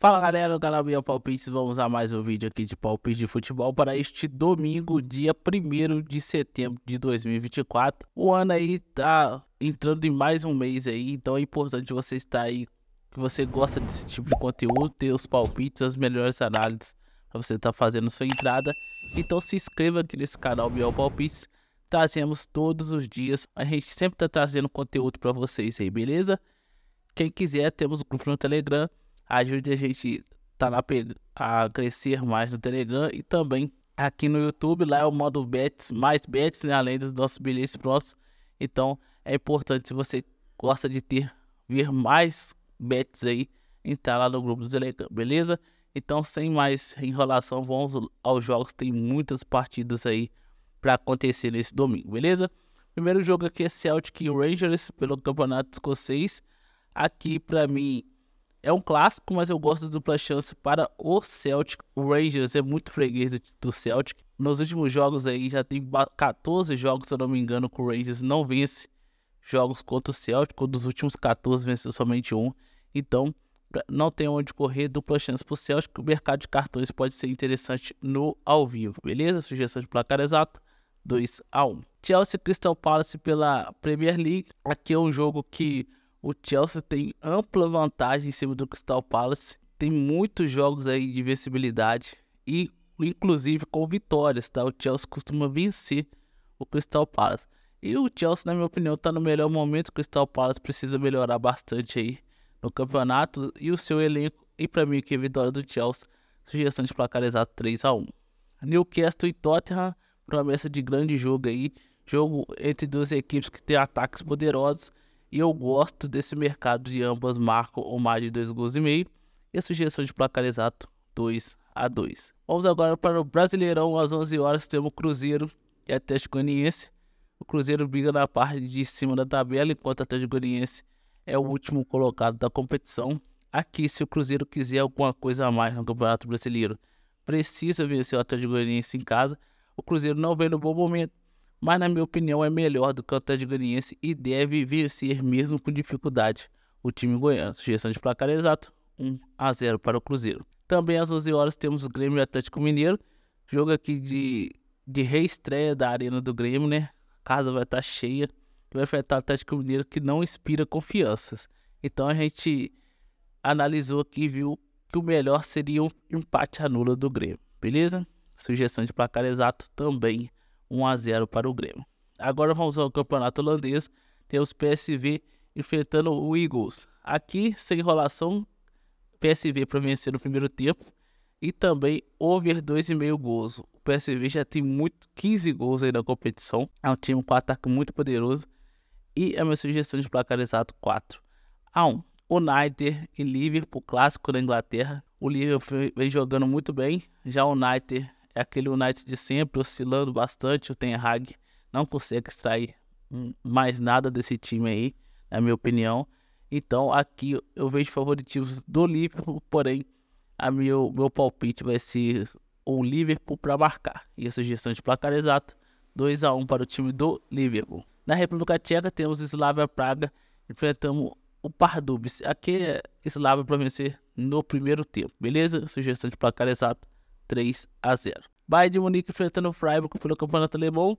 Fala galera do canal Minha Palpites, vamos a mais um vídeo aqui de palpite de futebol para este domingo, dia 1 de setembro de 2024. O ano aí tá entrando em mais um mês aí, então é importante você estar aí, que você gosta desse tipo de conteúdo, ter os palpites, as melhores análises para você estar tá fazendo sua entrada. Então se inscreva aqui nesse canal Minha Palpites, trazemos todos os dias, a gente sempre tá trazendo conteúdo para vocês aí, beleza? Quem quiser, temos o grupo no Telegram ajude a gente tá na, a crescer mais no Telegram e também aqui no YouTube. Lá é o modo bets, mais bets, né? além dos nossos bilhetes prontos. Então é importante se você gosta de ter ver mais bets aí, entrar lá no grupo do Telegram, beleza? Então, sem mais enrolação, vamos aos jogos. Tem muitas partidas aí para acontecer nesse domingo, beleza? Primeiro jogo aqui é Celtic Rangers pelo Campeonato Escocês. Aqui para mim é um clássico, mas eu gosto do dupla chance para o Celtic. O Rangers é muito freguês do, do Celtic. Nos últimos jogos aí, já tem 14 jogos, se eu não me engano, que o Rangers não vence jogos contra o Celtic. Dos últimos 14, venceu somente um. Então, não tem onde correr, dupla chance para o Celtic. O mercado de cartões pode ser interessante no ao vivo, beleza? Sugestão de placar exato, 2 a 1. Chelsea Crystal Palace pela Premier League. Aqui é um jogo que o Chelsea tem ampla vantagem em cima do Crystal Palace. Tem muitos jogos aí de vencibilidade e inclusive com vitórias, tá? O Chelsea costuma vencer o Crystal Palace. E o Chelsea, na minha opinião, está no melhor momento. O Crystal Palace precisa melhorar bastante aí no campeonato e o seu elenco. E para mim, que é vitória do Chelsea, sugestão de placar exato 3 a 1 Newcastle e Tottenham, promessa de grande jogo aí. Jogo entre duas equipes que têm ataques poderosos e eu gosto desse mercado de ambas marcam ou mais de dois gols e meio. E a sugestão de placar exato 2 a 2. Vamos agora para o Brasileirão às 11 horas temos Cruzeiro e Atlético Goianiense. O Cruzeiro briga na parte de cima da tabela enquanto o Atlético Goianiense é o último colocado da competição. Aqui, se o Cruzeiro quiser alguma coisa a mais no Campeonato Brasileiro, precisa vencer o Atlético Goianiense em casa. O Cruzeiro não vem no bom momento, mas na minha opinião é melhor do que o Atlético Goianiense e deve vencer mesmo com dificuldade o time goiano. Sugestão de placar exato, 1 a 0 para o Cruzeiro. Também às 11 horas temos o Grêmio e Atlético Mineiro, jogo aqui de, de reestreia da arena do Grêmio, né? A casa vai estar cheia e vai enfrentar o Atlético Mineiro que não inspira confianças. Então a gente analisou aqui e viu que o melhor seria um empate anula nula do Grêmio, beleza? Sugestão de placar exato também 1 a 0 para o Grêmio. Agora vamos ao campeonato holandês. Temos PSV enfrentando o Eagles. Aqui, sem enrolação, PSV para vencer no primeiro tempo. E também over 2,5 gols. O PSV já tem muito, 15 gols aí na competição. É um time com ataque muito poderoso. E é a minha sugestão de placar exato 4 a 1. United e Liverpool, clássico da Inglaterra. O Liverpool vem jogando muito bem. Já o United é aquele United de sempre, oscilando bastante. O Ten Hag não consegue extrair mais nada desse time aí, na minha opinião. Então aqui eu vejo favoritismos do Liverpool, porém a meu, meu palpite vai ser o Liverpool para marcar. E a sugestão de placar exato, 2 a 1 para o time do Liverpool. Na República Tcheca temos Slavia Praga, enfrentamos o Pardubis. Aqui é Slavia para vencer no primeiro tempo, beleza? Sugestão de placar exato, 3 a 0. Bayern de Munique enfrentando o Freiburg pelo campeonato alemão.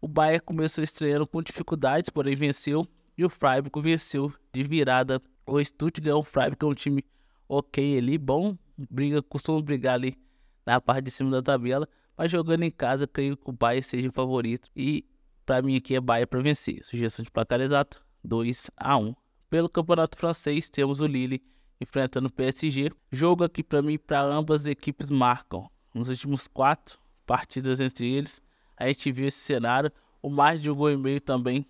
O Bayern começou estreando com dificuldades, porém venceu. E o Freiburg venceu de virada o Stuttgart. O Freiburg é um time ok ali, bom. Briga, costuma brigar ali na parte de cima da tabela. Mas jogando em casa, creio que o Bayern seja o favorito. E para mim aqui é Bayern para vencer. Sugestão de placar exato, 2 a 1. Pelo campeonato francês, temos o Lille enfrentando o PSG. Jogo aqui para mim, para ambas as equipes marcam. Nos últimos quatro partidas entre eles, a gente viu esse cenário. O mais de um gol e meio também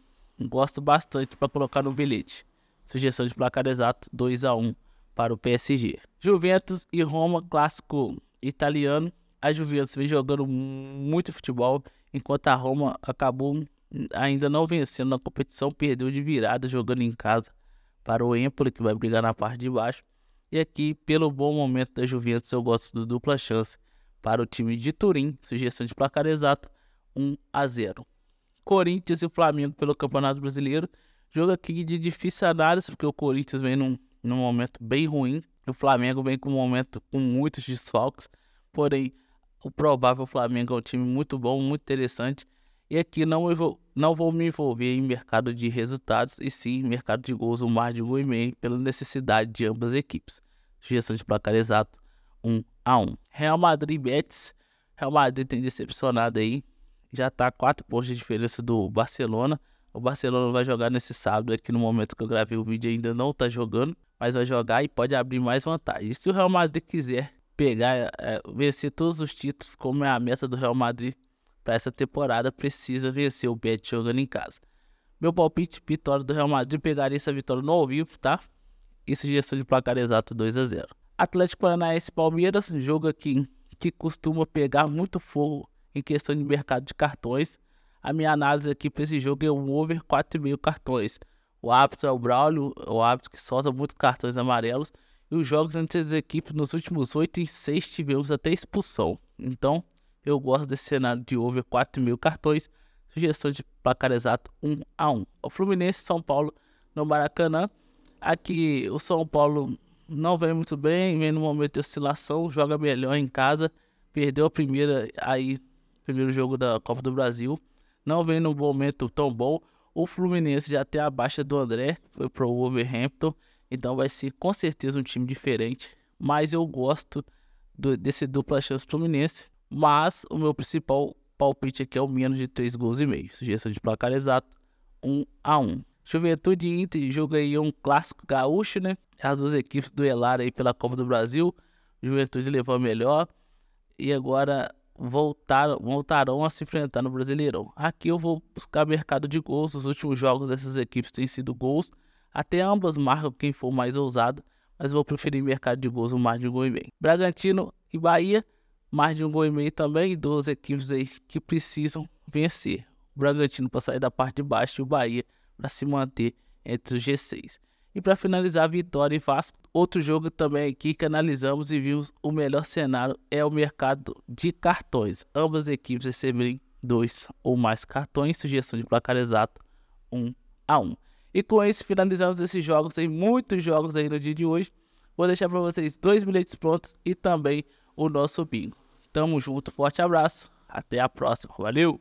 gosto bastante para colocar no bilhete. Sugestão de placar exato 2 a 1 para o PSG. Juventus e Roma, clássico italiano. A Juventus vem jogando muito futebol, enquanto a Roma acabou ainda não vencendo na competição, perdeu de virada jogando em casa para o Empoli, que vai brigar na parte de baixo. E aqui, pelo bom momento da Juventus, eu gosto do dupla chance para o time de Turim. Sugestão de placar exato: 1 a 0. Corinthians e Flamengo pelo Campeonato Brasileiro. Jogo aqui de difícil análise, porque o Corinthians vem num, num momento bem ruim. O Flamengo vem com um momento com muitos desfalques. Porém, o provável Flamengo é um time muito bom, muito interessante. E aqui não, eu não vou me envolver em mercado de resultados, e sim mercado de gols ou mais de um e meio, pela necessidade de ambas as equipes. Sugestão de placar exato 1 a 1. Real Madrid Betis. Real Madrid tem decepcionado aí. Já está 4 pontos de diferença do Barcelona. O Barcelona vai jogar nesse sábado, aqui no momento que eu gravei o vídeo ainda não está jogando, mas vai jogar e pode abrir mais vantagem. E se o Real Madrid quiser pegar, é, vencer todos os títulos, como é a meta do Real Madrid, para essa temporada precisa vencer o Bet jogando em casa. Meu palpite, vitória do Real Madrid, pegaria essa vitória no ao vivo, tá? E sugestão de placar exato 2 a 0 Atlético Paranaense Palmeiras, jogo aqui que costuma pegar muito fogo em questão de mercado de cartões. A minha análise aqui para esse jogo é um over 4,5 cartões. O árbitro é o Braulio, o árbitro que solta muitos cartões amarelos. E os jogos entre as equipes nos últimos 8 e 6 tivemos até expulsão. Então, eu gosto desse cenário de over 4 mil cartões. Sugestão de placar exato 1 a 1. O Fluminense São Paulo no Maracanã. Aqui o São Paulo não vem muito bem, vem no momento de oscilação, joga melhor em casa, perdeu a primeira aí primeiro jogo da Copa do Brasil. Não vem num momento tão bom. O Fluminense já tem a baixa do André, foi pro Wolverhampton. Então vai ser com certeza um time diferente. Mas eu gosto do, desse dupla chance Fluminense. Mas o meu principal palpite aqui é o menos de 3 gols e meio. Sugestão de placar exato, 1 a 1. Juventude e Inter joga aí um clássico gaúcho, né? As duas equipes duelaram aí pela Copa do Brasil. Juventude levou a melhor e agora voltaram, voltarão a se enfrentar no Brasileirão. Aqui eu vou buscar mercado de gols. Os últimos jogos dessas equipes têm sido gols. Até ambas marcam quem for mais ousado, mas vou preferir mercado de gols, o mais de gol e meio. Bragantino e Bahia mais de um gol e meio também, duas equipes aí que precisam vencer. O Bragantino para sair da parte de baixo e o Bahia para se manter entre os G6. E para finalizar, Vitória e Vasco, outro jogo também aqui que analisamos e vimos o melhor cenário é o mercado de cartões. Ambas equipes receberem dois ou mais cartões, sugestão de placar exato 1 um a 1. Um. E com isso finalizamos esses jogos, tem muitos jogos aí no dia de hoje. Vou deixar para vocês dois bilhetes prontos e também o nosso bingo. Tamo junto, forte abraço. Até a próxima. Valeu!